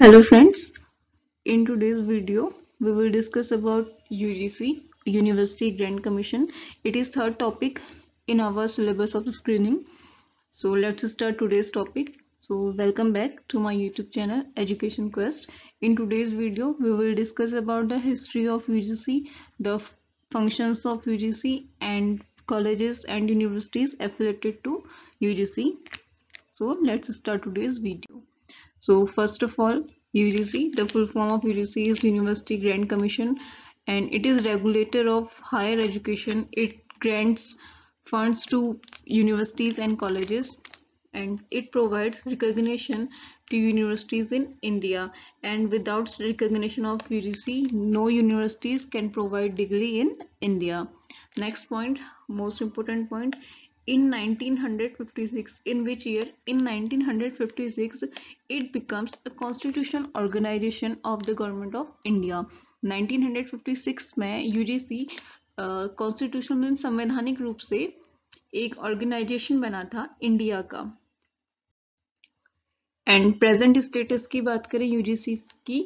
Hello friends, in today's video we will discuss about UGC University Grant Commission. It is third topic in our syllabus of screening. So let's start today's topic. So welcome back to my YouTube channel Education Quest. In today's video we will discuss about the history of UGC, the functions of UGC and colleges and universities affiliated to UGC. So let's start today's video. So first of all, UGC, the full form of UGC is University Grant Commission and it is regulator of higher education. It grants funds to universities and colleges and it provides recognition to universities in India and without recognition of UGC no universities can provide degree in India next point most important point in 1956 in which year in 1956 it becomes a constitution organization of the government of india 1956 mein ugc constitution uh, संवैधानिक रूप से एक organisation बना था India का and present status की बात करें यूजीसी की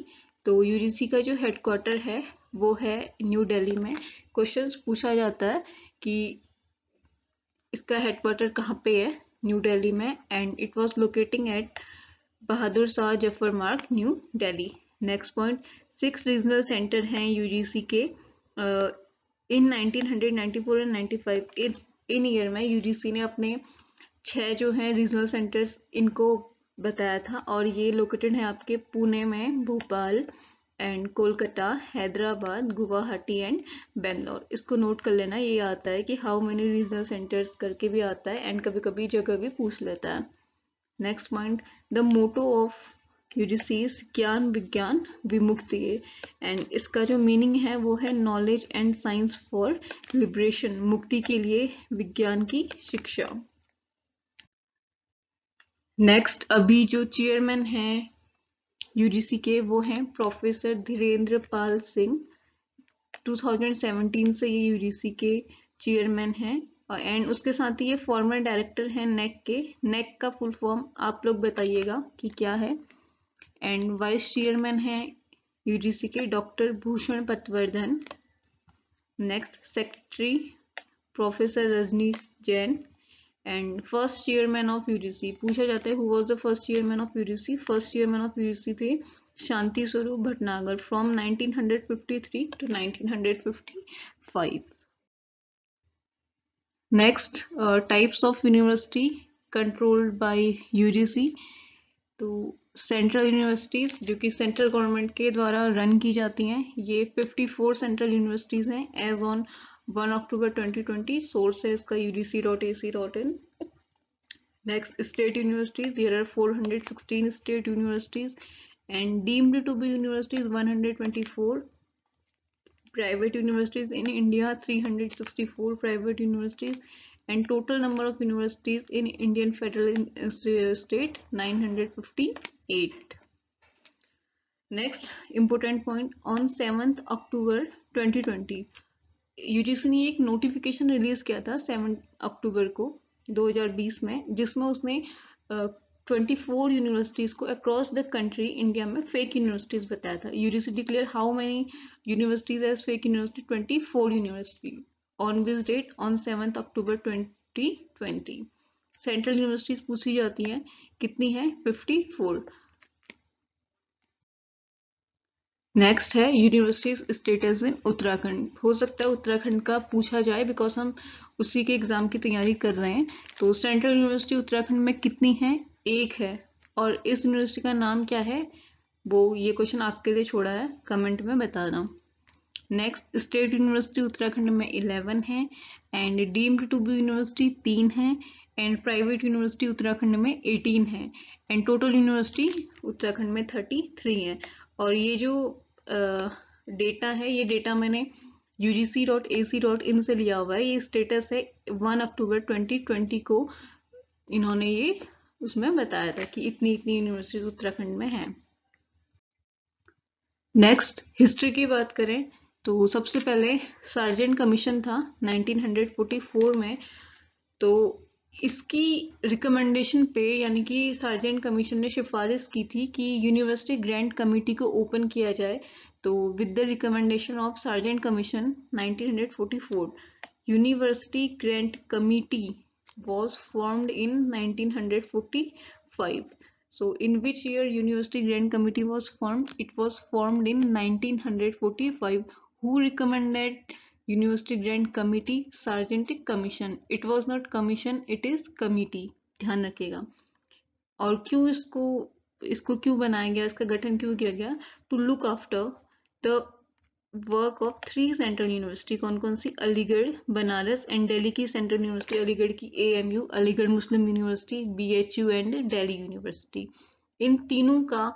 तो यूजीसी का जो हेडक्वार्टर है वो है न्यू दिल्ली में क्वेश्चंस पूछा जाता है कि इसका हेडक्वार्टर कहाँ पे है न्यू दिल्ली में and it was locating at Bahadur Shah Zafar Marg new Delhi next point six regional centre हैं यूजीसी के in uh, 1994 and 95 in in year में यूजीसी ने अपने छह जो हैं रीजनल सेंटर्स इनको बताया था और ये लोकेटेड है आपके पुणे में भोपाल एंड कोलकाता हैदराबाद गुवाहाटी एंड बेंगलोर इसको नोट कर लेना ये आता है कि हाउ मेनी रीजनल सेंटर्स करके भी आता है एंड कभी कभी जगह भी पूछ लेता है next point the motto of UGC's ज्ञान विज्ञान विमुक्ति एंड इसका जो मीनिंग है वो है knowledge and science for liberation मुक्ति के लिए विज्ञान की शिक्षा नेक्स्ट अभी जो चेयरमैन हैं यूजीसी के वो हैं प्रोफेसर धीरेन्द्र पाल सिंह 2017 से ये यूजीसी के चेयरमैन हैं और एंड उसके साथ ही ये फॉर्मर डायरेक्टर हैं नेक के नेक का फुल फॉर्म आप लोग बताइएगा कि क्या है एंड वाइस चेयरमैन हैं यूजीसी के doctor Bhushan Patwardhan next secretary professor Rajnish Jain and first chairman of UGC पूछा जाता है who was the first chairman of UGC first chairman of UGC थे Shanti Swarup Bhatnagar from 1953 to 1955 next types of university controlled by UGC तो central universities जो कि central government के द्वारा run की जाती हैं ये 54 सेंट्रल यूनिवर्सिटीज़ हैं as on 1 October 2020 source is udc.ac.in next state universities there are 416 state universities and deemed to be universities 124 private universities in india 364 private universities and total number of universities in indian federal uh, uh, state 958 next important point on 7th october 2020 UGC ने एक notification release किया था seven अक्टूबर को 2020 में जिसमें उसने twenty four universities को across the country India में फेक यूनिवर्सिटीज़ बताया था UGC declare how many universities as fake university twenty four university on which date on seventh October twenty central universities पूछी जाती हैं कितनी है फिफ्टी फोर नेक्स्ट है यूनिवर्सिटीज स्टेटस इन उत्तराखंड हो सकता है उत्तराखंड का पूछा जाए बिकॉज हम उसी के एग्ज़ाम की तैयारी कर रहे हैं तो सेंट्रल यूनिवर्सिटी उत्तराखंड में कितनी है एक है और इस यूनिवर्सिटी का नाम क्या है वो ये क्वेश्चन आपके लिए छोड़ा है कमेंट में बता रहा हूँ नेक्स्ट स्टेट यूनिवर्सिटी उत्तराखंड में इलेवन है and deemed to be university तीन है एंड प्राइवेट यूनिवर्सिटी उत्तराखंड में एटीन है एंड टोटल यूनिवर्सिटी उत्तराखंड में थर्टी थ्री है और ये जो डेटा है ये डेटा मैंने UGC.AC.IN dot A C dot in से लिया हुआ है ये स्टेटस है 1 अक्टूबर ट्वेंटी को इन्होंने ये उसमें बताया था कि इतनी इतनी यूनिवर्सिटीज उत्तराखंड में हैं नेक्स्ट हिस्ट्री की बात करें तो सबसे पहले सार्जेंट कमीशन था 1944 में तो इसकी रिकमेंडेशन पे यानी कि सार्जेंट कमीशन ने सिफारिश की थी कि यूनिवर्सिटी ग्रांट कमेटी को ओपन किया जाए तो with the recommendation of Sargent commission 1944 university grant committee was formed in 1945 so in which year university grant committee was formed it was formed in 1945 who recommended university Grant committee सार्जेंटिक commission it was not commission it is committee ध्यान रखेगा और क्यों इसको इसको क्यों बनाया गया इसका गठन क्यों किया गया to look after the work of three central university कौन कौन सी अलीगढ़ बनारस एंड दिल्ली की सेंट्रल यूनिवर्सिटी अलीगढ़ की A M U Aligarh Muslim university B H U and Delhi university इन तीनों का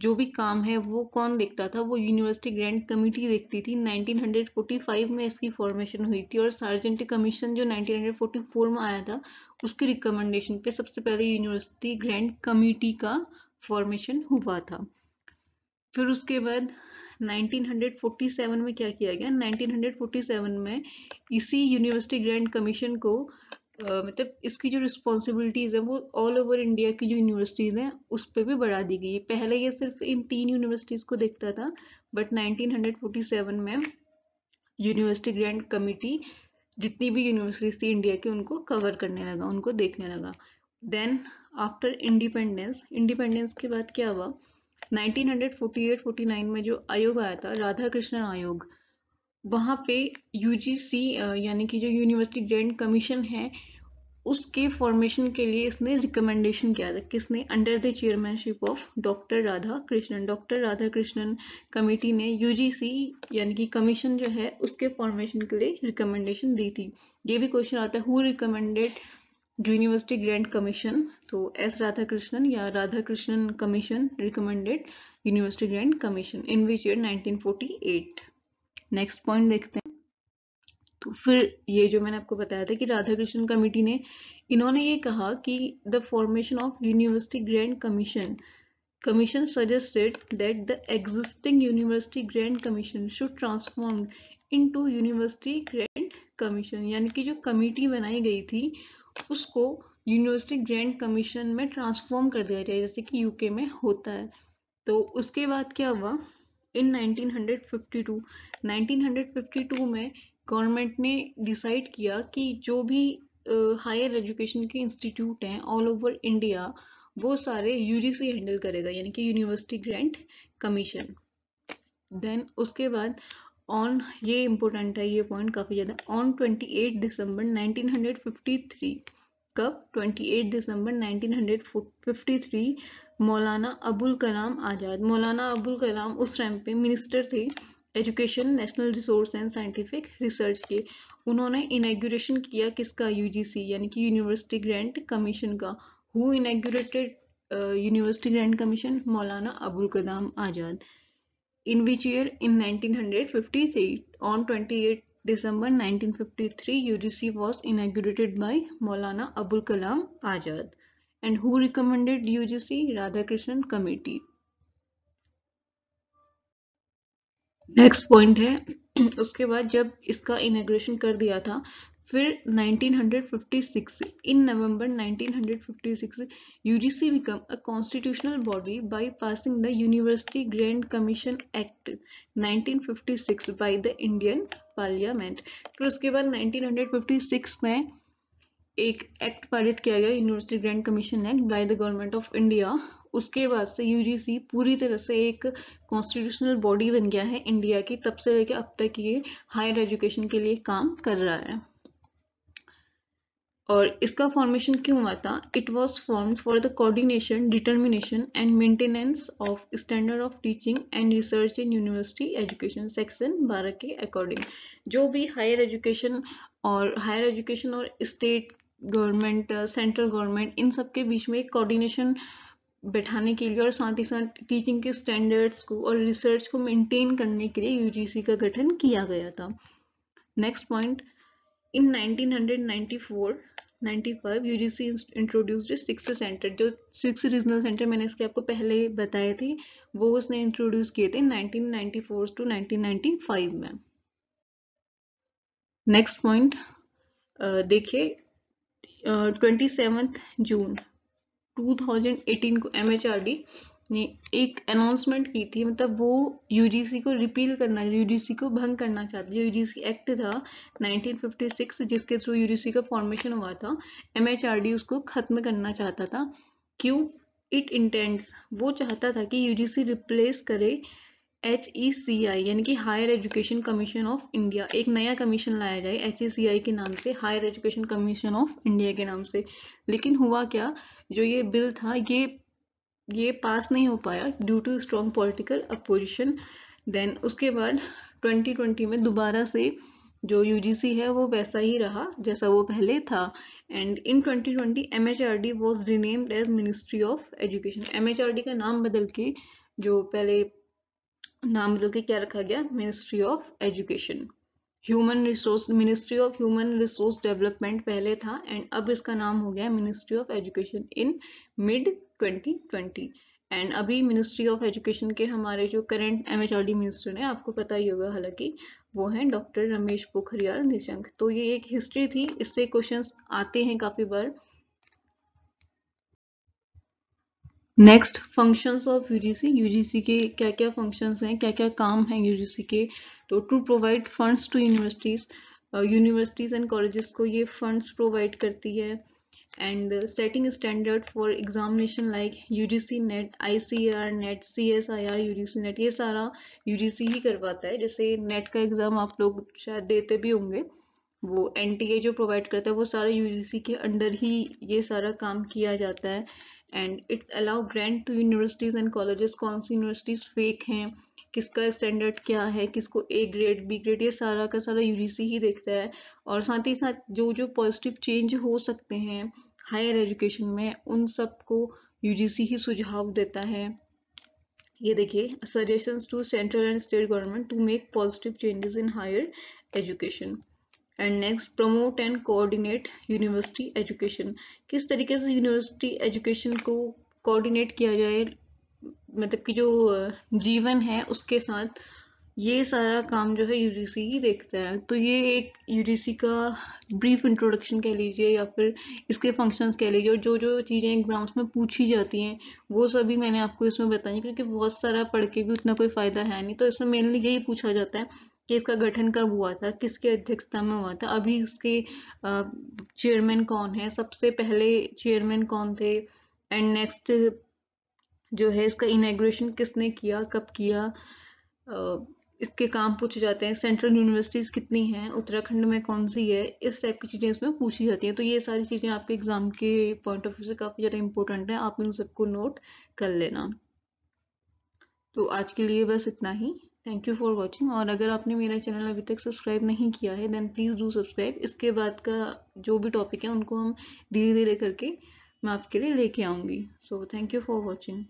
जो भी काम है वो कौन देखता था वो यूनिवर्सिटी ग्रैंड कमिटी देखती थी 1945 में इसकी फॉर्मेशन हुई थी और सार्जेंट कमीशन जो 1944 में आया था उसके रिकमेंडेशन पे सबसे पहले यूनिवर्सिटी ग्रैंड कमिटी का फॉर्मेशन हुआ था फिर उसके बाद 1947 में क्या किया गया 1947 में इसी यूनिवर्सिटी ग्रैंड कमीशन को मतलब इसकी जो रिस्पॉन्सिबिलिटीज़ है वो ऑल ओवर इंडिया की जो यूनिवर्सिटीज़ हैं उस पर भी बढ़ा दी गई है पहले ये सिर्फ इन तीन यूनिवर्सिटीज़ को देखता था बट 1947 में यूनिवर्सिटी ग्रैंड कमिटी जितनी भी यूनिवर्सिटीज थी इंडिया की उनको कवर करने लगा उनको देखने लगा देन आफ्टर इंडिपेंडेंस इंडिपेंडेंस के बाद क्या हुआ 1948-49 में जो आयोग आया था राधा कृष्णन आयोग वहाँ पे यूजीसी यानी कि जो यूनिवर्सिटी ग्रैंड कमीशन है उसके फॉर्मेशन के लिए इसने रिकमेंडेशन किया था किसने under the chairmanship of doctor Radha Krishnan doctor Radha Krishnan committee ने यूजीसी यानी कि कमीशन जो है उसके फॉर्मेशन के लिए रिकमेंडेशन दी थी ये भी क्वेश्चन आता है who recommended university grand commission तो एस राधा कृष्णन या Radha Krishnan commission recommended university grand commission in which year nineteen next point देखते हैं तो फिर ये जो मैंने आपको बताया था कि राधा कृष्ण कमेटी ने इन्होंने ये कहा कि the formation of university grand commission commission suggested that the existing university grant commission should transform into university grand commission यानी कि जो कमेटी बनाई गई थी उसको यूनिवर्सिटी ग्रैंड कमीशन में ट्रांसफॉर्म कर दिया जाए जैसे कि यूके में होता है तो उसके बाद क्या हुआ इन 1952 1952 में गवर्नमेंट ने डिसाइड किया कि जो भी हायर uh, एजुकेशन के इंस्टीट्यूट हैं ऑल ओवर इंडिया वो सारे यूजीसी हैंडल करेगा यानी कि यूनिवर्सिटी ग्रांट कमीशन देन उसके बाद ऑन ये इम्पोर्टेंट है ये पॉइंट काफ़ी ज़्यादा ऑन 28 दिसंबर 1953 कब 28 दिसंबर 1953 मौलाना अबुल कलाम आज़ाद मौलाना अबुल कलाम उस टाइम पे मिनिस्टर थे education national resource and scientific research के उन्होंने इनाग्रेशन किया किसका यू यानी कि यूनिवर्सिटी ग्रांट कमीशन का who inaugurated university grant commission Maulana Abul Kalam Azad in which year in 1958 hundred on twenty 28 December G C was inaugurated by Maulana Abul Kalam Azad and who recommended you Radhakrishnan committee next point है उसके बाद जब इसका इनाग्रेशन कर दिया था फिर 1956 in November 1956 UGC become a constitutional body by passing the university grand commission act 1956 by the Indian parliament फिर उसके बाद 1956 में एक एक्ट पारित किया गया university grand commission act by the government of India उसके बाद से यूजीसी पूरी तरह से एक कॉन्स्टिट्यूशनल बॉडी बन गया है इंडिया की तब से लेकर अब तक ये हायर एजुकेशन के लिए काम कर रहा है और इसका फॉर्मेशन क्यों हुआ था it was form for the coordination determination and maintenance of standard of teaching and research in university education section बारह के अकॉर्डिंग जो भी हायर एजुकेशन और हायर एजुकेशन और स्टेट गवर्नमेंट सेंट्रल गवर्नमेंट इन सब के बीच में एक कोऑर्डिनेशन uh, बैठाने के लिए और साथ ही साथ टीचिंग के स्टैंडर्ड्स को और रिसर्च को मेंटेन करने के लिए यूजीसी का गठन किया गया था next point in 1994 95 UGC introduced six centre जो सिक्स रीजनल सेंटर मैंने इसके आपको पहले बताए थे वो उसने इंट्रोड्यूस किए थे 1994 टू 1995 में नेक्स्ट पॉइंट देखिए ट्वेंटी जून 1994 2018 को एम ने एक अनाउंसमेंट की थी मतलब वो यूजीसी को रिपील करना यूजीसी को भंग करना चाहती जो यूजीसी एक्ट था 1956 जिसके थ्रू यूजीसी का फॉर्मेशन हुआ था एम उसको खत्म करना चाहता था क्यों इट इंटेंड्स वो चाहता था कि यूजीसी रिप्लेस करे एच ई सी आई यानी कि higher education commission of India एक नया कमीशन लाया जाए एच ई सी आई के नाम से higher education commission of India के नाम से लेकिन हुआ क्या जो ये बिल था ये ये पास नहीं हो पाया due to strong political opposition then उसके बाद 2020 में दोबारा से जो यूजीसी है वो वैसा ही रहा जैसा वो पहले था and in 2020 twenty M H R D was renamed as ministry of education M H R D का नाम बदल के जो पहले नाम बदल के क्या रखा गया ministry of education human resource ministry of human resource development पहले था एंड अब इसका नाम हो गया ministry of education in mid 2020 and अभी मिनिस्ट्री ऑफ एजुकेशन के हमारे जो current M H R D minister हैं आपको पता ही होगा हालांकि वो हैं डॉक्टर रमेश पोखरियाल निशंक तो ये एक हिस्ट्री थी इससे क्वेश्चंस आते हैं काफ़ी बार next functions of UGC UGC के क्या क्या फंक्शंस हैं क्या क्या काम हैं यूजीसी के तो to provide funds to universities universities and colleges को ये फंड्स प्रोवाइड करती है and setting standard for examination like UGC NET ICR NET CSIR UGC NET ये सारा यूजीसी ही करवाता है जैसे नेट का एग्ज़ाम आप लोग शायद देते भी होंगे वो ए जो प्रोवाइड करता है वो सारा यूजीसी के अंडर ही ये सारा काम किया जाता है and it's allow grand to universities and colleges कौन सी यूनिवर्सिटीज़ फेक हैं किसका स्टैंडर्ड क्या है किसको ए ग्रेड बी ग्रेड ये सारा का सारा यूजीसी ही देखता है और साथ ही साथ जो जो पॉजिटिव चेंज हो सकते हैं हायर एजुकेशन में उन सब को यूजीसी ही सुझाव देता है ये देखिए suggestions to central and state government to make positive changes in higher education and next promote and coordinate university education किस तरीके से यूनिवर्सिटी एजुकेशन को कोऑर्डिनेट किया जाए मतलब कि जो जीवन है उसके साथ ये सारा काम जो है यूजीसी ही देखता है तो ये एक यूजीसी का ब्रीफ इंट्रोडक्शन कह लीजिए या फिर इसके फंक्शंस कह लीजिए और जो जो चीज़ें एग्ज़ाम्स में पूछी जाती हैं वो सभी मैंने आपको इसमें बताई क्योंकि बहुत सारा पढ़ के भी उतना कोई फ़ायदा है नहीं तो इसमें मेनली यही पूछा जाता है कि इसका गठन कब हुआ था किसके अध्यक्षता में हुआ था अभी उसके चेयरमैन कौन है सबसे पहले चेयरमैन कौन थे एंड नेक्स्ट जो है इसका इनाग्रेशन किसने किया कब किया इसके काम पूछे जाते हैं सेंट्रल यूनिवर्सिटीज़ कितनी हैं उत्तराखंड में कौन सी है इस टाइप की चीज़ें इसमें पूछी जाती हैं तो ये सारी चीज़ें आपके एग्ज़ाम के पॉइंट ऑफ व्यू से काफ़ी ज़्यादा इंपॉर्टेंट है आप इन सबको नोट कर लेना तो आज के लिए बस इतना ही थैंक यू फॉर वॉचिंग और अगर आपने मेरा चैनल अभी तक सब्सक्राइब नहीं किया है देन प्लीज़ डू सब्सक्राइब इसके बाद का जो भी टॉपिक है उनको हम धीरे धीरे करके मैं आपके लिए लेके आऊँगी so thank you for watching